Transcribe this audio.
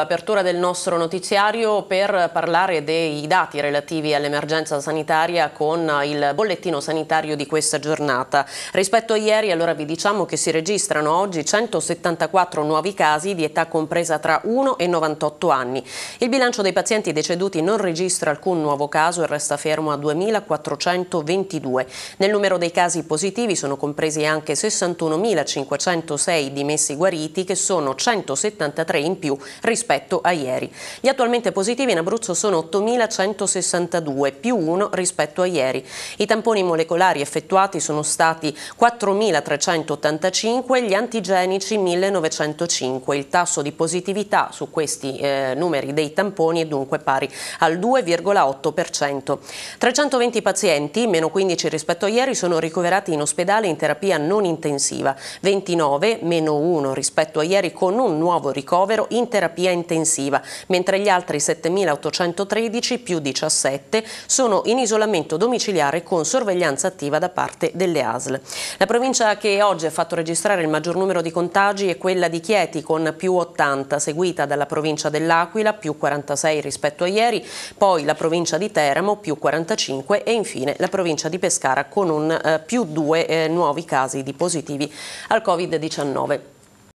l'apertura del nostro notiziario per parlare dei dati relativi all'emergenza sanitaria con il bollettino sanitario di questa giornata. Rispetto a ieri allora vi diciamo che si registrano oggi 174 nuovi casi di età compresa tra 1 e 98 anni. Il bilancio dei pazienti deceduti non registra alcun nuovo caso e resta fermo a 2422. Nel numero dei casi positivi sono compresi anche 61.506 dimessi guariti che sono 173 in più rispetto rispetto a ieri. Gli attualmente positivi in Abruzzo sono 8.162, più 1 rispetto a ieri. I tamponi molecolari effettuati sono stati 4.385, gli antigenici 1.905. Il tasso di positività su questi eh, numeri dei tamponi è dunque pari al 2,8%. 320 pazienti, meno 15 rispetto a ieri, sono ricoverati in ospedale in terapia non intensiva, 29 meno 1 rispetto a ieri con un nuovo ricovero in terapia intensiva intensiva, mentre gli altri 7.813 più 17 sono in isolamento domiciliare con sorveglianza attiva da parte delle ASL. La provincia che oggi ha fatto registrare il maggior numero di contagi è quella di Chieti con più 80, seguita dalla provincia dell'Aquila più 46 rispetto a ieri, poi la provincia di Teramo più 45 e infine la provincia di Pescara con un eh, più 2 eh, nuovi casi di positivi al Covid-19.